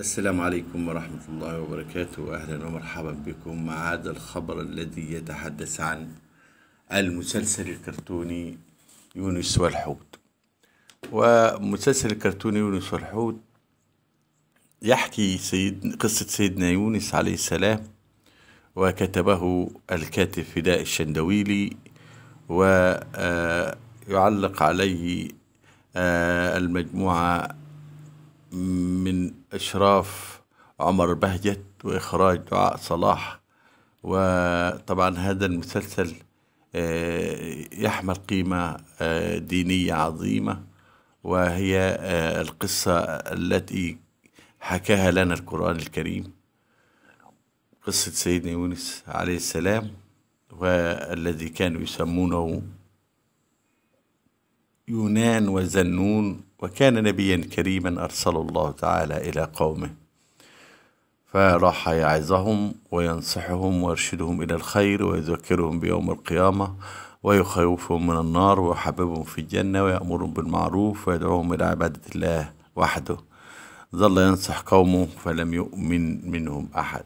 السلام عليكم ورحمة الله وبركاته أهلا ومرحبا بكم مع هذا الخبر الذي يتحدث عن المسلسل الكرتوني يونس والحوت ومسلسل الكرتوني يونس والحوت يحكي سيد قصة سيدنا يونس عليه السلام وكتبه الكاتب فداء الشندويلي ويعلق آه، عليه آه، المجموعة من إشراف عمر بهجت وإخراج دعاء صلاح وطبعا هذا المسلسل آه، يحمل قيمة آه، دينية عظيمة وهي آه، القصة التي حكاها لنا القرآن الكريم قصة سيدنا يونس عليه السلام والذي كانوا يسمونه يونان وزنون وكان نبيا كريما أرسله الله تعالى إلى قومه فراح يعظهم وينصحهم ويرشدهم إلى الخير ويذكرهم بيوم القيامة ويخوفهم من النار ويحببهم في الجنة ويأمرهم بالمعروف ويدعوهم إلى عبادة الله وحده ظل ينصح قومه فلم يؤمن منهم أحد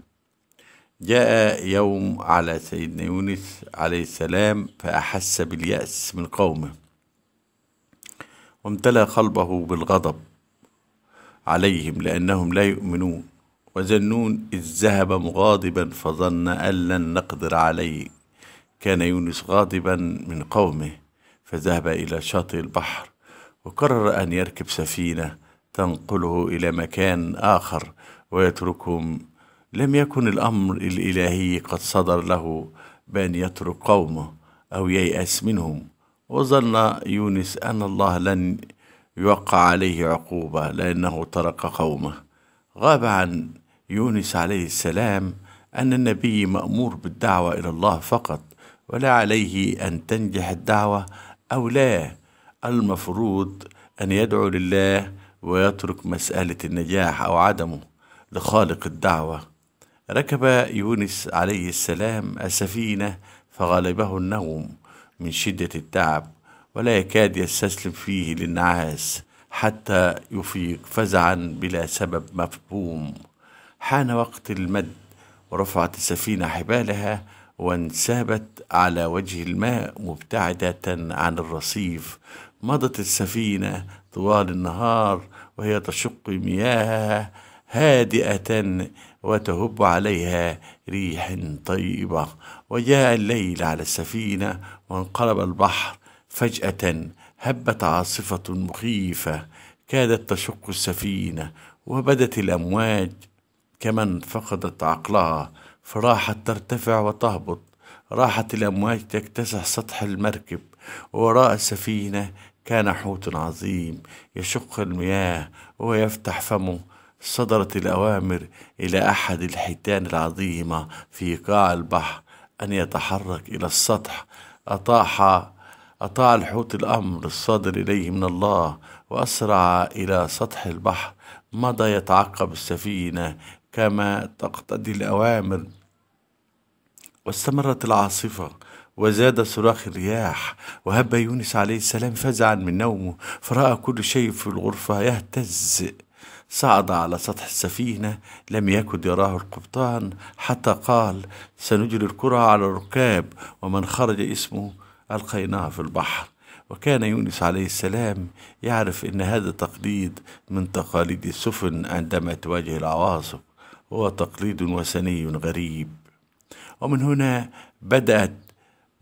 جاء يوم على سيدنا يونس عليه السلام فأحس باليأس من قومه وامتلأ قلبه بالغضب عليهم لأنهم لا يؤمنون وزنون إذ ذهب مغاضبا فظن أن لن نقدر عليه كان يونس غاضبا من قومه فذهب إلى شاطئ البحر وقرر أن يركب سفينة تنقله إلى مكان آخر ويتركهم لم يكن الأمر الإلهي قد صدر له بأن يترك قومه أو ييأس منهم وظن يونس أن الله لن يوقع عليه عقوبة لأنه ترك قومه غاب عن يونس عليه السلام أن النبي مأمور بالدعوة إلى الله فقط ولا عليه أن تنجح الدعوة أو لا المفروض أن يدعو لله ويترك مسألة النجاح أو عدمه لخالق الدعوة ركب يونس عليه السلام السفينة فغلبه النوم من شدة التعب ولا يكاد يستسلم فيه للنعاس حتى يفيق فزعا بلا سبب مفهوم حان وقت المد ورفعت السفينة حبالها وانسابت على وجه الماء مبتعدة عن الرصيف مضت السفينة طوال النهار وهي تشق مياهها هادئة وتهب عليها ريح طيبة وجاء الليل على السفينة وانقلب البحر فجأة هبت عاصفة مخيفة كادت تشق السفينة وبدت الأمواج كمن فقدت عقلها فراحت ترتفع وتهبط راحت الأمواج تكتسح سطح المركب ووراء السفينة كان حوت عظيم يشق المياه ويفتح فمه صدرت الأوامر إلى أحد الحيتان العظيمة في قاع البحر أن يتحرك إلى السطح أطاح أطاع الحوت الأمر الصادر إليه من الله وأسرع إلى سطح البحر مضى يتعقب السفينة كما تقتضي الأوامر واستمرت العاصفة وزاد صراخ الرياح وهب يونس عليه السلام فزعا من نومه فرأى كل شيء في الغرفة يهتز صعد على سطح السفينة لم يكد يراه القبطان حتى قال سنجري الكرة على الركاب ومن خرج اسمه ألقيناها في البحر وكان يونس عليه السلام يعرف أن هذا تقليد من تقاليد السفن عندما تواجه العواصف هو تقليد وثني غريب ومن هنا بدأت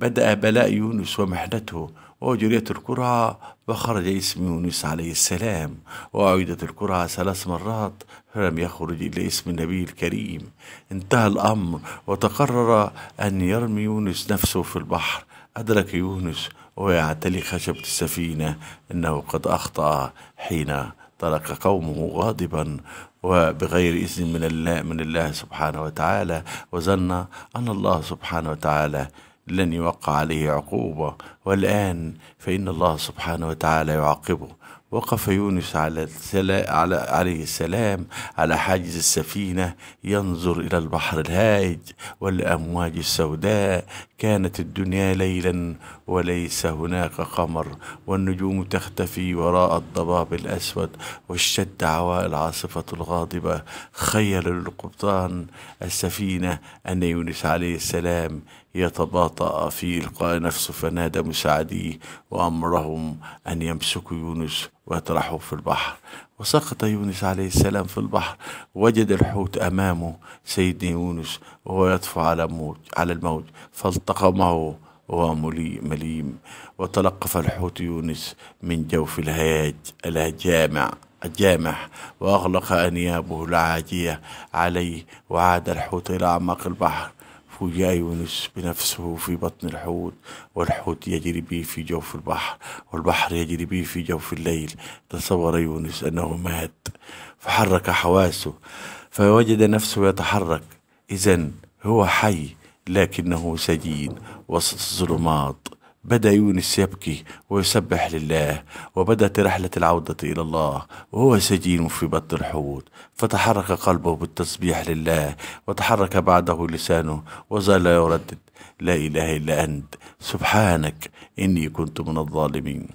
بدأ بلاء يونس ومحنته وجريت الكرة فخرج اسم يونس عليه السلام وأعيدت الكرة ثلاث مرات فلم يخرج إلا اسم النبي الكريم انتهى الأمر وتقرر أن يرمي يونس نفسه في البحر أدرك يونس ويعتلي خشبة السفينة أنه قد أخطأ حين ترك قومه غاضبا وبغير إذن من الله من الله سبحانه وتعالى وظن أن الله سبحانه وتعالى لن يوقع عليه عقوبة والآن فإن الله سبحانه وتعالى يعاقبه وقف يونس على على عليه السلام على حاجز السفينة ينظر إلى البحر الهائج والأمواج السوداء كانت الدنيا ليلا وليس هناك قمر والنجوم تختفي وراء الضباب الأسود واشتد عواء العاصفة الغاضبة خيل للقبطان السفينة أن يونس عليه السلام يتباطأ في إلقاء نفسه فنادى مساعديه وأمرهم أن يمسكوا يونس وأطرحه في البحر وسقط يونس عليه السلام في البحر وجد الحوت أمامه سيدنا يونس وهو يطفو على, موج على الموج فالتقمه وهو مليم وتلقف الحوت يونس من جوف الهاج الجامع الجامح وأغلق أنيابه العاجية عليه وعاد الحوت إلى أعماق البحر وجاء يونس بنفسه في بطن الحوت والحوت يجري به في جوف البحر والبحر يجري به في جوف الليل تصور يونس أنه مات فحرك حواسه فوجد نفسه يتحرك إذا هو حي لكنه سجين وسط الظلمات بدا يونس يبكي ويسبح لله وبدات رحلة العودة إلى الله وهو سجين في بطن الحوت فتحرك قلبه بالتسبيح لله وتحرك بعده لسانه وظل يردد لا إله إلا أنت سبحانك إني كنت من الظالمين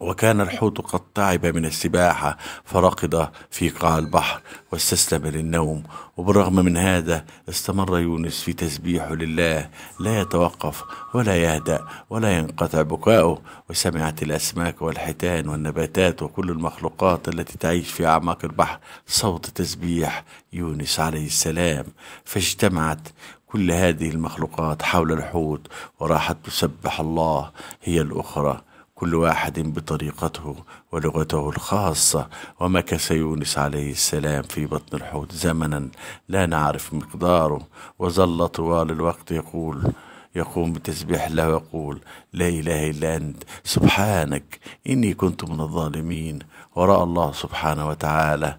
وكان الحوت قد تعب من السباحة فرقد في قاع البحر واستسلم للنوم وبالرغم من هذا استمر يونس في تسبيحه لله لا يتوقف ولا يهدأ ولا ينقطع بكاؤه وسمعت الأسماك والحيتان والنباتات وكل المخلوقات التي تعيش في أعماق البحر صوت تسبيح يونس عليه السلام فاجتمعت كل هذه المخلوقات حول الحوت وراحت تسبح الله هي الأخرى كل واحد بطريقته ولغته الخاصة ومكث يونس عليه السلام في بطن الحوت زمنا لا نعرف مقداره وظل طوال الوقت يقول يقوم بتسبيح الله ويقول لا إله إلا أنت سبحانك إني كنت من الظالمين ورأى الله سبحانه وتعالى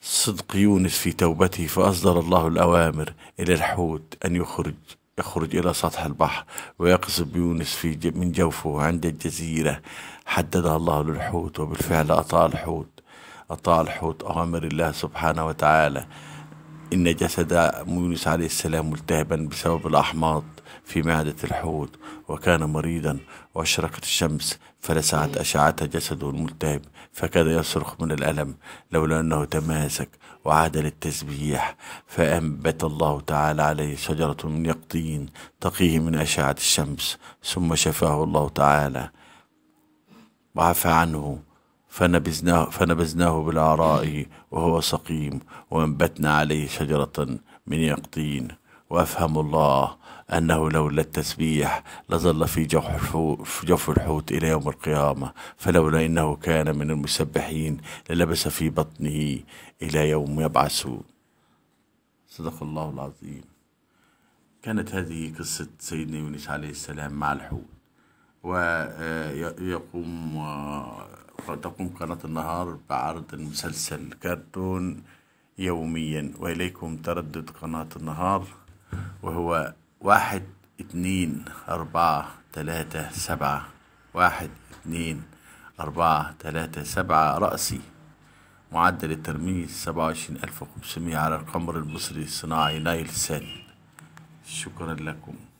صدق يونس في توبته فأصدر الله الأوامر إلى الحوت أن يخرج يخرج إلى سطح البحر ويقصب يونس في من جوفه عند الجزيرة حددها الله للحوت وبالفعل أطاع الحوت أطاع الحوت أوامر الله سبحانه وتعالى إن جسد يونس عليه السلام ملتهبا بسبب الأحماض في معدة الحوت وكان مريضا وأشرقت الشمس فلسعت أشعتها جسده الملتهب فكاد يصرخ من الألم لولا أنه تماسك وعاد للتسبيح فأنبت الله تعالى عليه شجرة من يقطين تقيه من أشعة الشمس ثم شفاه الله تعالى وعفى عنه فنبذناه, فنبذناه بالعراء وهو سقيم وانبتنا عليه شجرة من يقطين وأفهم الله أنه لولا التسبيح لظل في جوف, جوف الحوت إلى يوم القيامة فلولا إنه كان من المسبحين للبس في بطنه إلى يوم يبعثون صدق الله العظيم كانت هذه قصة سيدنا يونس عليه السلام مع الحوت ويقوم تقوم قناة النهار بعرض مسلسل كارتون يوميا وإليكم تردد قناة النهار وهو واحد اتنين أربعة تلاتة سبعة واحد اتنين أربعة تلاتة سبعة رأسي معدل الترميز سبعة وعشرين ألف وخمسمية على القمر المصري الصناعي نايل سات شكرا لكم